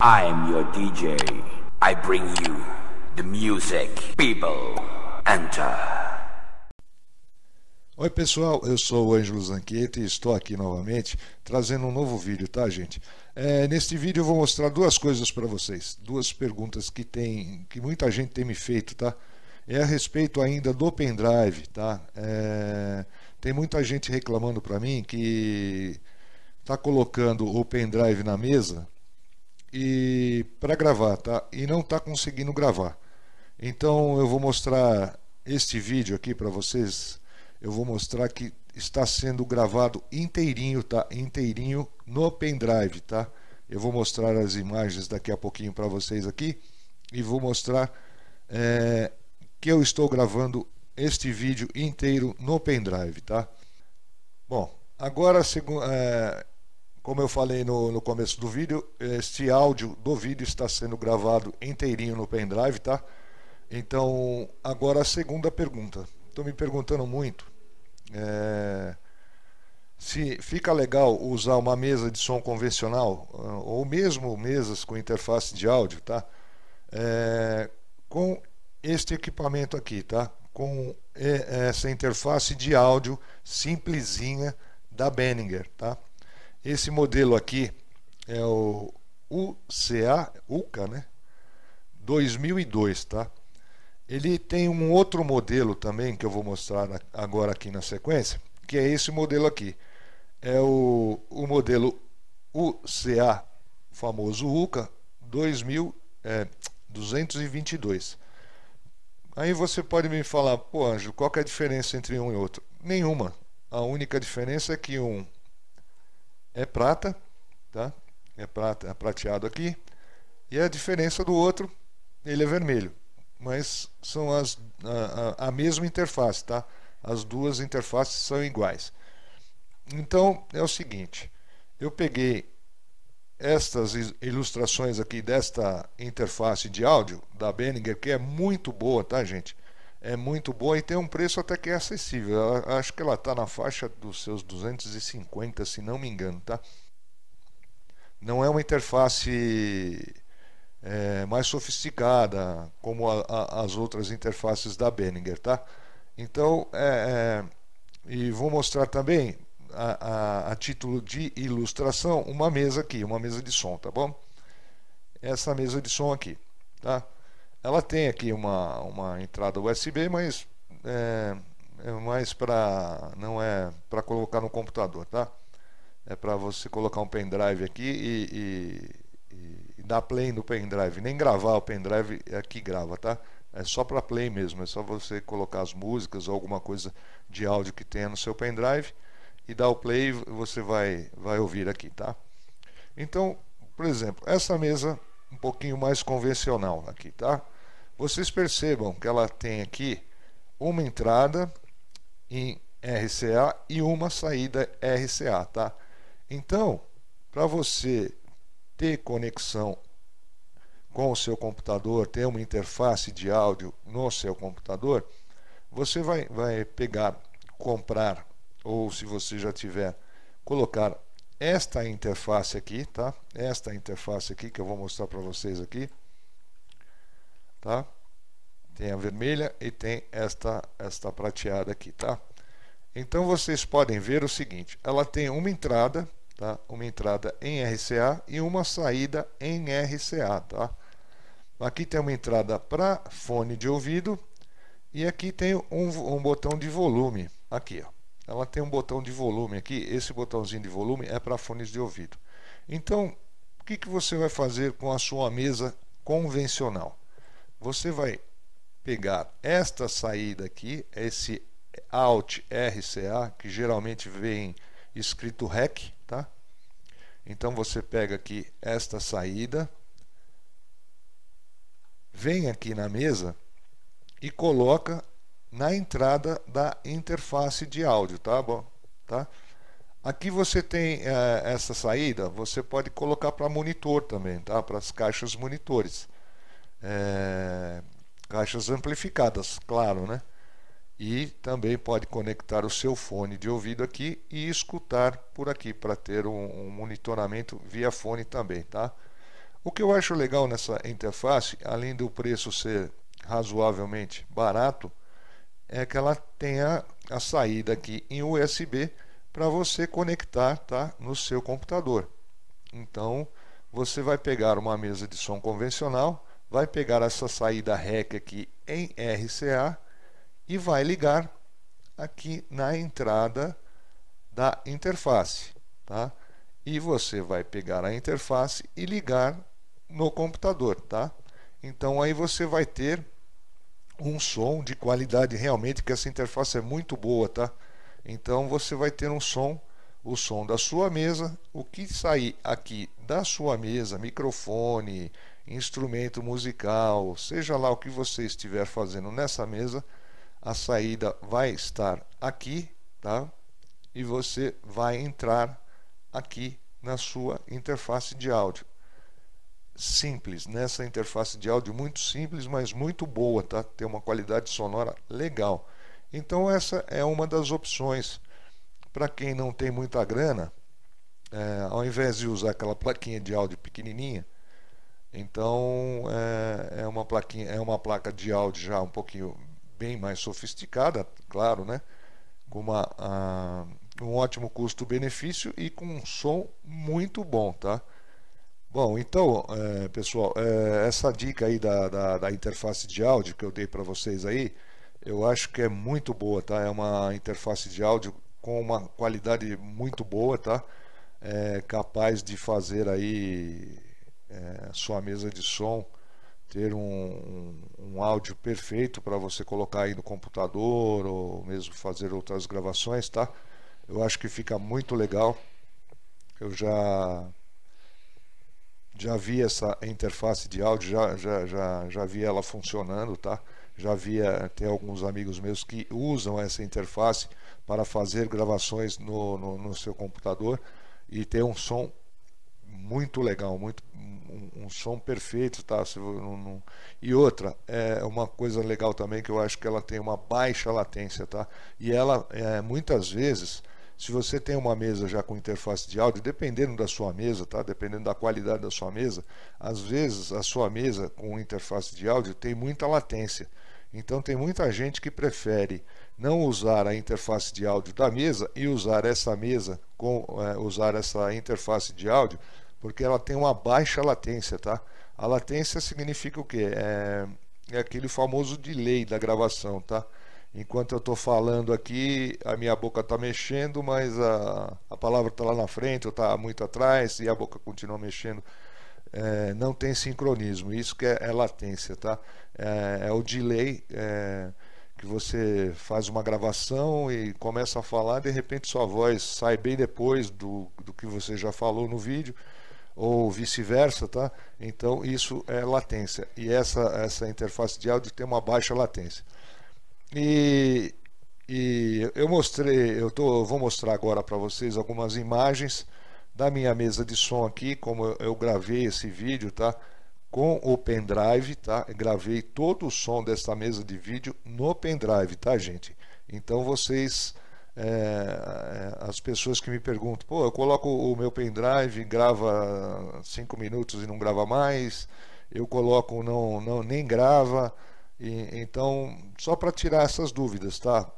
I'm your DJ. I bring you the music. People, enter. Oi pessoal, eu sou o Ângelo Zanquete e estou aqui novamente trazendo um novo vídeo, tá gente? É, neste vídeo eu vou mostrar duas coisas para vocês, duas perguntas que tem, que muita gente tem me feito, tá? É a respeito ainda do pendrive, tá? É, tem muita gente reclamando para mim que tá colocando o pendrive na mesa e para gravar, tá? E não está conseguindo gravar. Então eu vou mostrar este vídeo aqui para vocês. Eu vou mostrar que está sendo gravado inteirinho, tá? Inteirinho no pendrive, tá? Eu vou mostrar as imagens daqui a pouquinho para vocês aqui e vou mostrar é, que eu estou gravando este vídeo inteiro no pendrive, tá? Bom, agora é, como eu falei no, no começo do vídeo, este áudio do vídeo está sendo gravado inteirinho no pendrive, tá? Então, agora a segunda pergunta. Estou me perguntando muito é, se fica legal usar uma mesa de som convencional ah, ou mesmo mesas com interface de áudio, tá? É, com este equipamento aqui, tá? Com é, essa interface de áudio simplesinha da Benninger, tá? Esse modelo aqui é o UCA, UCA, né? 2002, tá? Ele tem um outro modelo também que eu vou mostrar agora aqui na sequência, que é esse modelo aqui. É o, o modelo UCA, famoso UCA 2000, é, 222. Aí você pode me falar, pô, Anjo, qual é a diferença entre um e outro? Nenhuma. A única diferença é que um é prata, tá? É prata, é prateado aqui. E a diferença do outro, ele é vermelho. Mas são as, a, a, a mesma interface, tá? As duas interfaces são iguais. Então é o seguinte, eu peguei estas ilustrações aqui desta interface de áudio da Behringer, que é muito boa, tá, gente? é muito boa e tem um preço até que é acessível. Eu acho que ela está na faixa dos seus 250, se não me engano, tá? Não é uma interface é, mais sofisticada como a, a, as outras interfaces da Benninger, tá? Então, é, é, e vou mostrar também a, a, título de ilustração uma mesa aqui, uma mesa de som, tá bom? Essa mesa de som aqui, tá? Ela tem aqui uma, uma entrada USB, mas é, é mais para não é para colocar no computador, tá? É para você colocar um pendrive aqui e, e, e, dar play no pendrive, nem gravar o pendrive aqui é grava, tá? É só para play mesmo, é só você colocar as músicas ou alguma coisa de áudio que tenha no seu pendrive e dar o play, você vai vai ouvir aqui, tá? Então, por exemplo, essa mesa um pouquinho mais convencional aqui, tá? Vocês percebam que ela tem aqui uma entrada em RCA e uma saída RCA, tá? Então, para você ter conexão com o seu computador, ter uma interface de áudio no seu computador, você vai, vai pegar, comprar, ou se você já tiver, colocar esta interface aqui, tá? Esta interface aqui que eu vou mostrar para vocês aqui, tá? Tem a vermelha e tem esta esta prateada aqui, tá? Então vocês podem ver o seguinte, ela tem uma entrada, tá? Uma entrada em RCA e uma saída em RCA, tá? Aqui tem uma entrada para fone de ouvido e aqui tem um, um botão de volume, aqui, ó ela tem um botão de volume aqui. Esse botãozinho de volume é para fones de ouvido. Então, o que, que você vai fazer com a sua mesa convencional? Você vai pegar esta saída aqui, esse Alt RCA, que geralmente vem escrito REC, tá? Então você pega aqui esta saída, vem aqui na mesa e coloca na entrada da interface de áudio, tá bom? Tá? Aqui você tem é, essa saída, você pode colocar para monitor também, tá? Para as caixas monitores, é, caixas amplificadas, claro, né? E também pode conectar o seu fone de ouvido aqui e escutar por aqui para ter um, um monitoramento via fone também, tá? O que eu acho legal nessa interface, além do preço ser razoavelmente barato, é que ela tenha a saída aqui em USB para você conectar tá, no seu computador. Então, você vai pegar uma mesa de som convencional, vai pegar essa saída REC aqui em RCA e vai ligar aqui na entrada da interface, tá? E você vai pegar a interface e ligar no computador, tá? Então aí você vai ter um som de qualidade realmente, que essa interface é muito boa, tá? Então você vai ter um som, o som da sua mesa, o que sair aqui da sua mesa, microfone, instrumento musical, seja lá o que você estiver fazendo nessa mesa, a saída vai estar aqui, tá? E você vai entrar aqui na sua interface de áudio simples, nessa interface de áudio muito simples, mas muito boa, tá? Tem uma qualidade sonora legal. Então essa é uma das opções para quem não tem muita grana, é, ao invés de usar aquela plaquinha de áudio pequenininha, então é, é uma plaquinha, é uma placa de áudio já um pouquinho bem mais sofisticada, claro, né? Com uma, a, ah, um ótimo custo-benefício e com um som muito bom, tá? Bom, então, é, pessoal, é, essa dica aí da, da, da, interface de áudio que eu dei para vocês aí, eu acho que é muito boa, tá? É uma interface de áudio com uma qualidade muito boa, tá? É capaz de fazer aí é, sua mesa de som ter um, um, um áudio perfeito para você colocar aí no computador ou mesmo fazer outras gravações, tá? Eu acho que fica muito legal. Eu já já vi essa interface de áudio, já, já, já, já vi ela funcionando, tá? Já via, eh, tem alguns amigos meus que usam essa interface para fazer gravações no, no, no seu computador e ter um som muito legal, muito, um, um som perfeito, tá? Se, não, não... E outra, é uma coisa legal também que eu acho que ela tem uma baixa latência, tá? E ela, é, muitas vezes, se você tem uma mesa já com interface de áudio, dependendo da sua mesa, tá? dependendo da qualidade da sua mesa, às vezes a sua mesa com interface de áudio tem muita latência. Então tem muita gente que prefere não usar a interface de áudio da mesa e usar essa mesa com é, usar essa interface de áudio, porque ela tem uma baixa latência, tá? A latência significa o quê? É, é aquele famoso delay da gravação, tá? Enquanto eu estou falando aqui, a minha boca está mexendo, mas a, a palavra está lá na frente, ou está muito atrás, e a boca continua mexendo. É, não tem sincronismo, isso que é, é latência, tá? É, é o delay é, que você faz uma gravação e começa a falar, de repente sua voz sai bem depois do, do que você já falou no vídeo, ou vice-versa, tá? Então isso é latência, e essa, essa interface de áudio tem uma baixa latência. E, e eu mostrei, eu, tô, eu vou mostrar agora para vocês algumas imagens da minha mesa de som aqui, como eu gravei esse vídeo, tá? Com o pendrive, tá? gravei todo o som dessa mesa de vídeo no pendrive, tá, gente? Então vocês, é, as pessoas que me perguntam, pô, eu coloco o meu pendrive, grava cinco minutos e não grava mais, eu coloco não, não nem grava, e, então, só para tirar essas dúvidas, tá?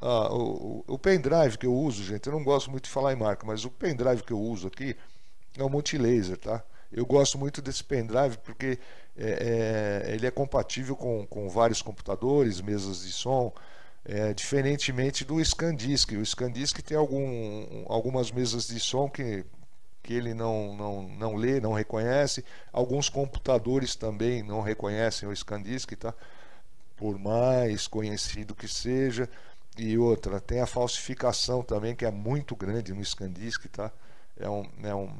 Ah, o, o, pendrive que eu uso, gente, eu não gosto muito de falar em marca, mas o pendrive que eu uso aqui é o Multilaser, tá? Eu gosto muito desse pendrive porque é, é, ele é compatível com, com vários computadores, mesas de som, é, diferentemente do ScanDisk. O ScanDisk tem algum, algumas mesas de som que que ele não, não, não lê, não reconhece. Alguns computadores também não reconhecem o ScanDisk, tá? por mais conhecido que seja. E outra, tem a falsificação também, que é muito grande no ScanDisk. Tá? É, um, é, um,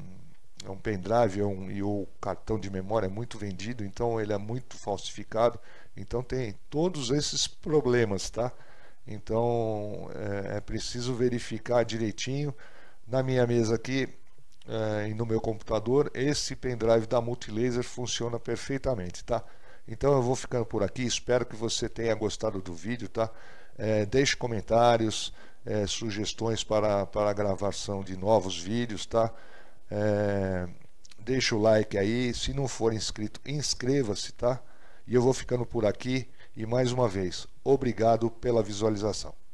é um pendrive é um, e o cartão de memória é muito vendido, então ele é muito falsificado. Então tem todos esses problemas, tá? Então é, é preciso verificar direitinho. Na minha mesa aqui eh, e no meu computador, esse pendrive da Multilaser funciona perfeitamente, tá? Então eu vou ficando por aqui, espero que você tenha gostado do vídeo, tá? É, deixe comentários, é, sugestões para, para a gravação de novos vídeos, tá? É, deixa o like aí, se não for inscrito, inscreva-se, tá? E eu vou ficando por aqui e mais uma vez, obrigado pela visualização.